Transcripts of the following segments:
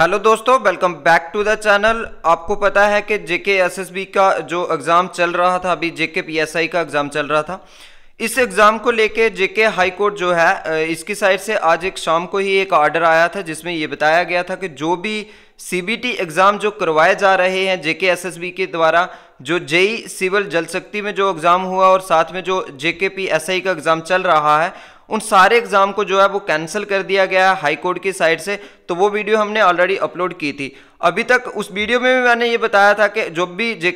hello दोस्तों welcome back to the channel आपको पता है कि जेके एसएसबी का जो एग्ज़ाम चल रहा था अभी जेके पीएसआई का एग्ज़ाम चल रहा था इस एग्ज़ाम को लेके जेके हाई कोर्ट जो है इसकी साइड से आज एक शाम को ही एक ऑर्डर आया था जिसमें ये बताया गया था कि जो भी सीबीटी एग्ज़ाम जो करवाए जा रहे हैं जेके एस के द्वारा जो जेई सिविल जल शक्ति में जो एग्ज़ाम हुआ और साथ में जो जेके पी का एग्ज़ाम चल रहा है उन सारे एग्ज़ाम को जो है वो कैंसिल कर दिया गया है हाई कोर्ट की साइड से तो वो वीडियो हमने ऑलरेडी अपलोड की थी अभी तक उस वीडियो में भी मैंने ये बताया था कि जब भी जे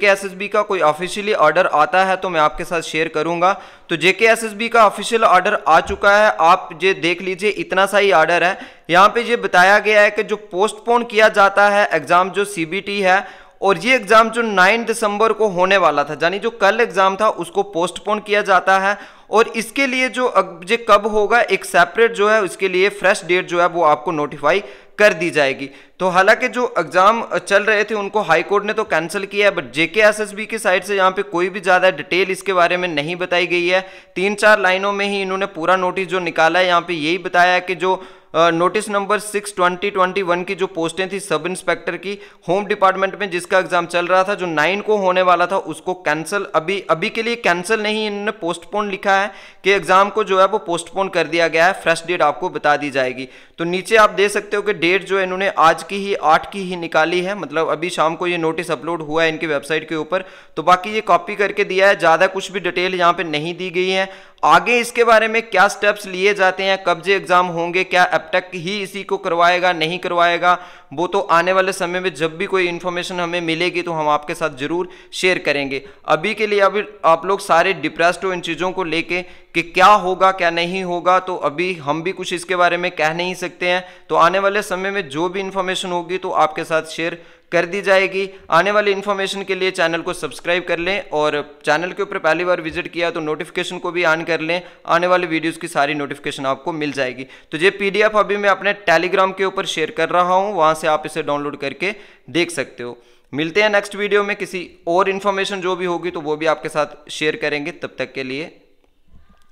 का कोई ऑफिशियली ऑर्डर आता है तो मैं आपके साथ शेयर करूंगा तो जे का ऑफिशियल ऑर्डर आ चुका है आप ये देख लीजिए इतना सा ही ऑर्डर है यहाँ पे ये बताया गया है कि जो पोस्टपोन किया जाता है एग्ज़ाम जो सी है और ये एग्ज़ाम जो 9 दिसंबर को होने वाला था यानी जो कल एग्ज़ाम था उसको पोस्टपोन किया जाता है और इसके लिए जो ये कब होगा एक सेपरेट जो है उसके लिए फ्रेश डेट जो है वो आपको नोटिफाई कर दी जाएगी तो हालांकि जो एग्ज़ाम चल रहे थे उनको हाई कोर्ट ने तो कैंसिल किया है बट जेके एसएसबी की साइड से यहाँ पे कोई भी ज़्यादा डिटेल इसके बारे में नहीं बताई गई है तीन चार लाइनों में ही इन्होंने पूरा नोटिस जो निकाला है यहाँ पे यही बताया कि जो notice number six twenty twenty one की जो पोस्टें थी सब इंस्पेक्टर की होम डिपार्टमेंट में जिसका एग्जाम चल रहा था जो नाइन को होने वाला था उसको कैंसिल अभी अभी के लिए कैंसिल नहीं इन्होंने पोस्टपोन लिखा है कि एग्जाम को जो है वो पोस्टपोन कर दिया गया है फ्रेश डेट आपको बता दी जाएगी तो नीचे आप देख सकते हो कि डेट जो इन्होंने आज की ही आठ की ही निकाली है मतलब अभी शाम को ये नोटिस अपलोड हुआ है इनकी वेबसाइट के ऊपर तो बाकी ये कॉपी करके दिया है ज़्यादा कुछ भी डिटेल यहाँ पर नहीं दी गई है आगे इसके बारे में क्या स्टेप्स लिए जाते हैं कब जे एग्ज़ाम होंगे क्या एपटेक ही इसी को करवाएगा नहीं करवाएगा वो तो आने वाले समय में जब भी कोई इन्फॉर्मेशन हमें मिलेगी तो हम आपके साथ ज़रूर शेयर करेंगे अभी के लिए अभी आप लोग सारे डिप्रेस्ड हो इन चीज़ों को लेके कि क्या होगा क्या नहीं होगा तो अभी हम भी कुछ इसके बारे में कह नहीं सकते हैं तो आने वाले समय में जो भी इन्फॉर्मेशन होगी तो आपके साथ शेयर कर दी जाएगी आने वाली इन्फॉर्मेशन के लिए चैनल को सब्सक्राइब कर लें और चैनल के ऊपर पहली बार विजिट किया तो नोटिफिकेशन को भी ऑन कर लें आने वाले वीडियोज़ की सारी नोटिफिकेशन आपको मिल जाएगी तो ये पी अभी मैं अपने टेलीग्राम के ऊपर शेयर कर रहा हूँ वहाँ से आप इसे डाउनलोड करके देख सकते हो मिलते हैं नेक्स्ट वीडियो में किसी और इन्फॉर्मेशन जो भी होगी तो वो भी आपके साथ शेयर करेंगे तब तक के लिए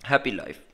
हैप्पी लाइफ